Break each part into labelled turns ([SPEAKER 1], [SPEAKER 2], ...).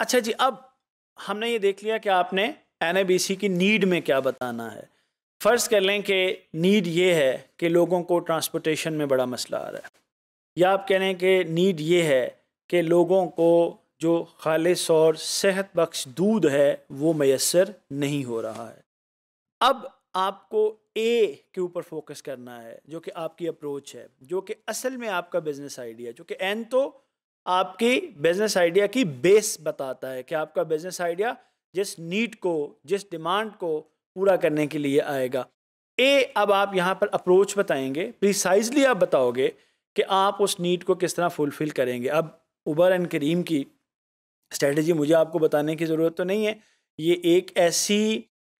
[SPEAKER 1] अच्छा जी अब हमने ये देख लिया कि आपने एन की नीड में क्या बताना है फ़र्ज़ कर लें कि नीड ये है कि लोगों को ट्रांसपोर्टेशन में बड़ा मसला आ रहा है या आप कह रहे हैं कि नीड ये है कि लोगों को जो खालिश और सेहत बख्श दूध है वो मैसर नहीं हो रहा है अब आपको ए के ऊपर फोकस करना है जो कि आपकी अप्रोच है जो कि असल में आपका बिज़नेस आइडिया जो कि एन तो आपकी बिजनेस आइडिया की बेस बताता है कि आपका बिजनेस आइडिया जिस नीड को जिस डिमांड को पूरा करने के लिए आएगा ए अब आप यहाँ पर अप्रोच बताएंगे प्रिसाइजली आप बताओगे कि आप उस नीड को किस तरह फुलफ़िल करेंगे अब उबर एंड करीम की स्ट्रेटजी मुझे आपको बताने की ज़रूरत तो नहीं है ये एक ऐसी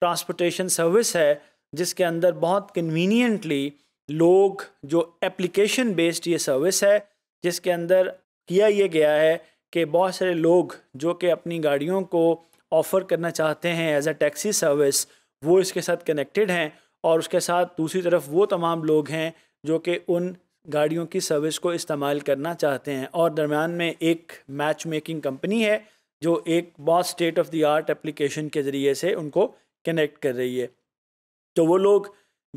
[SPEAKER 1] ट्रांसपोर्टेशन सर्विस है जिसके अंदर बहुत कन्वीनियंटली लोग जो एप्लीकेशन बेस्ड ये सर्विस है जिसके अंदर किया ये गया है कि बहुत सारे लोग जो कि अपनी गाड़ियों को ऑफ़र करना चाहते हैं एज अ टैक्सी सर्विस वो इसके साथ कनेक्टेड हैं और उसके साथ दूसरी तरफ वो तमाम लोग हैं जो कि उन गाड़ियों की सर्विस को इस्तेमाल करना चाहते हैं और दरमियान में एक मैच मेकिंग कंपनी है जो एक बहुत state of the art application के ज़रिए से उनको कनेक्ट कर रही है तो वो लोग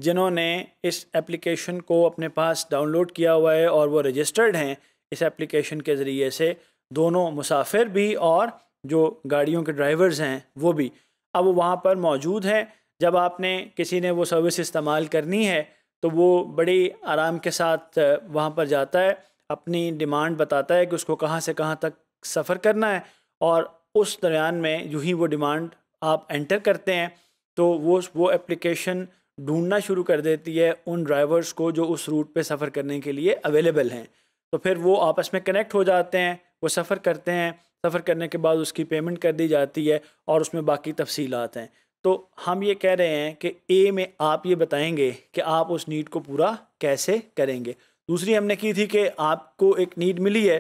[SPEAKER 1] जिन्होंने इस एप्लीकेशन को अपने पास डाउनलोड किया हुआ है और वो रजिस्टर्ड हैं इस एप्लीकेशन के ज़रिए से दोनों मुसाफिर भी और जो गाड़ियों के ड्राइवर्स हैं वो भी अब वो वहाँ पर मौजूद हैं जब आपने किसी ने वो सर्विस इस्तेमाल करनी है तो वो बड़ी आराम के साथ वहाँ पर जाता है अपनी डिमांड बताता है कि उसको कहाँ से कहाँ तक सफ़र करना है और उस दरमियान में यूँ ही वो डिमांड आप एंटर करते हैं तो वो वो एप्लीकेशन ढूंढना शुरू कर देती है उन ड्राइवर्स को जो उस रूट पे सफ़र करने के लिए अवेलेबल हैं तो फिर वो आपस में कनेक्ट हो जाते हैं वो सफ़र करते हैं सफ़र करने के बाद उसकी पेमेंट कर दी जाती है और उसमें बाकी तफसीलात हैं तो हम ये कह रहे हैं कि ए में आप ये बताएंगे कि आप उस नीड को पूरा कैसे करेंगे दूसरी हमने की थी कि आपको एक नीड मिली है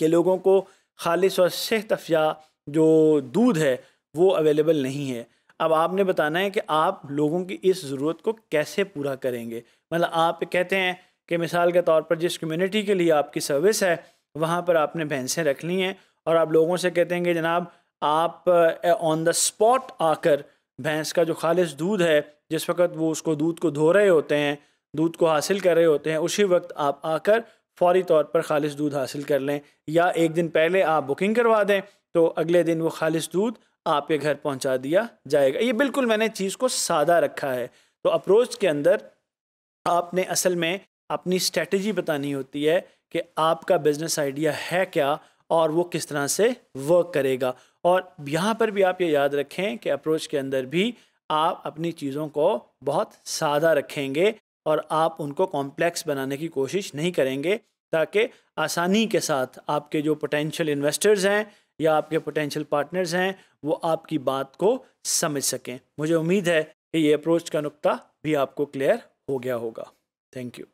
[SPEAKER 1] कि लोगों को खालिश और सेहत अफजा जो दूध है वो अवेलेबल नहीं है अब आपने बताना है कि आप लोगों की इस ज़रूरत को कैसे पूरा करेंगे मतलब आप कहते हैं कि मिसाल के तौर पर जिस कम्युनिटी के लिए आपकी सर्विस है वहाँ पर आपने भैंसें रख ली हैं और आप लोगों से कहते हैं कि जनाब आप ऑन द स्पॉट आकर भैंस का जो खालिश दूध है जिस वक्त वो उसको दूध को धो रहे होते हैं दूध को हासिल कर रहे होते हैं उसी वक्त आप आकर फौरी तौर पर खालिश दूध हासिल कर लें या एक दिन पहले आप बुकिंग करवा दें तो अगले दिन वो खालिश दूध आपके घर पहुंचा दिया जाएगा ये बिल्कुल मैंने चीज़ को सादा रखा है तो अप्रोच के अंदर आपने असल में अपनी स्ट्रेटजी बतानी होती है कि आपका बिजनेस आइडिया है क्या और वो किस तरह से वर्क करेगा और यहाँ पर भी आप ये याद रखें कि अप्रोच के अंदर भी आप अपनी चीज़ों को बहुत सादा रखेंगे और आप उनको कॉम्प्लेक्स बनाने की कोशिश नहीं करेंगे ताकि आसानी के साथ आपके जो पोटेंशियल इन्वेस्टर्स हैं या आपके पोटेंशियल पार्टनर्स हैं वो आपकी बात को समझ सकें मुझे उम्मीद है कि ये अप्रोच का नुकता भी आपको क्लियर हो गया होगा थैंक यू